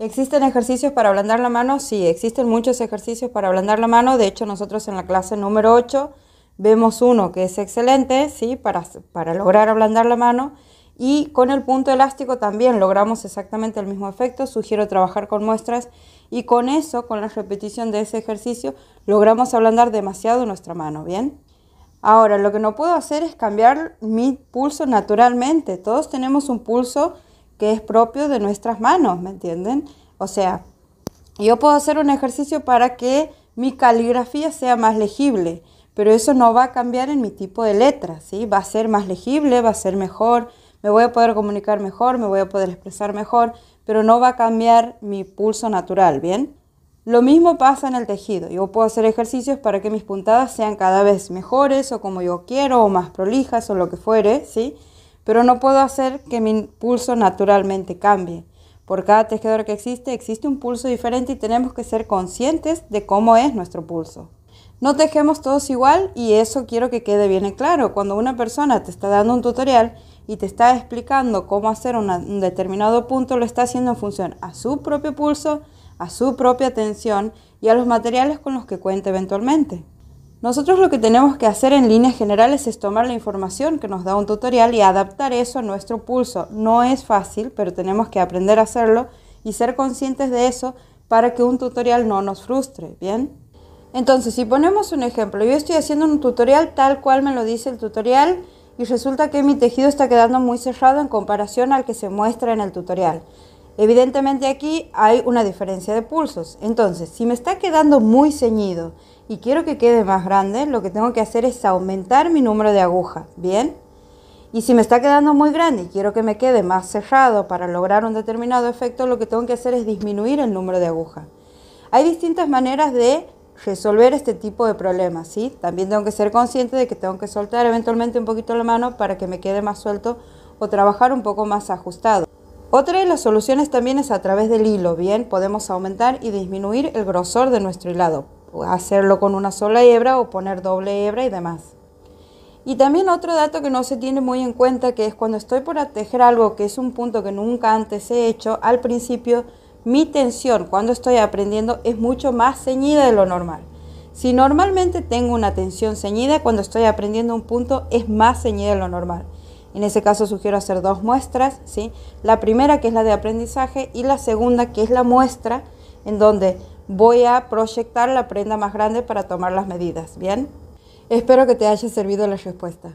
¿Existen ejercicios para ablandar la mano? Sí, existen muchos ejercicios para ablandar la mano. De hecho, nosotros en la clase número 8 vemos uno que es excelente, ¿sí? Para, para lograr ablandar la mano. Y con el punto elástico también logramos exactamente el mismo efecto. Sugiero trabajar con muestras y con eso, con la repetición de ese ejercicio, logramos ablandar demasiado nuestra mano, ¿bien? Ahora, lo que no puedo hacer es cambiar mi pulso naturalmente. Todos tenemos un pulso que es propio de nuestras manos, ¿me entienden? O sea, yo puedo hacer un ejercicio para que mi caligrafía sea más legible, pero eso no va a cambiar en mi tipo de letra, ¿sí? Va a ser más legible, va a ser mejor, me voy a poder comunicar mejor, me voy a poder expresar mejor, pero no va a cambiar mi pulso natural, ¿bien? Lo mismo pasa en el tejido. Yo puedo hacer ejercicios para que mis puntadas sean cada vez mejores o como yo quiero o más prolijas o lo que fuere, ¿sí? pero no puedo hacer que mi pulso naturalmente cambie. Por cada tejedor que existe, existe un pulso diferente y tenemos que ser conscientes de cómo es nuestro pulso. No tejemos todos igual y eso quiero que quede bien claro. Cuando una persona te está dando un tutorial y te está explicando cómo hacer un determinado punto, lo está haciendo en función a su propio pulso, a su propia tensión y a los materiales con los que cuenta eventualmente. Nosotros lo que tenemos que hacer en líneas generales es tomar la información que nos da un tutorial y adaptar eso a nuestro pulso. No es fácil, pero tenemos que aprender a hacerlo y ser conscientes de eso para que un tutorial no nos frustre, ¿bien? Entonces, si ponemos un ejemplo, yo estoy haciendo un tutorial tal cual me lo dice el tutorial y resulta que mi tejido está quedando muy cerrado en comparación al que se muestra en el tutorial. Evidentemente aquí hay una diferencia de pulsos. Entonces, si me está quedando muy ceñido y quiero que quede más grande, lo que tengo que hacer es aumentar mi número de aguja. ¿bien? Y si me está quedando muy grande y quiero que me quede más cerrado para lograr un determinado efecto, lo que tengo que hacer es disminuir el número de aguja. Hay distintas maneras de resolver este tipo de problemas, ¿sí? También tengo que ser consciente de que tengo que soltar eventualmente un poquito la mano para que me quede más suelto o trabajar un poco más ajustado. Otra de las soluciones también es a través del hilo, bien, podemos aumentar y disminuir el grosor de nuestro hilado, hacerlo con una sola hebra o poner doble hebra y demás. Y también otro dato que no se tiene muy en cuenta, que es cuando estoy por tejer algo, que es un punto que nunca antes he hecho, al principio mi tensión cuando estoy aprendiendo es mucho más ceñida de lo normal. Si normalmente tengo una tensión ceñida, cuando estoy aprendiendo un punto es más ceñida de lo normal. En ese caso sugiero hacer dos muestras, ¿sí? La primera que es la de aprendizaje y la segunda que es la muestra en donde voy a proyectar la prenda más grande para tomar las medidas, ¿bien? Espero que te haya servido la respuesta.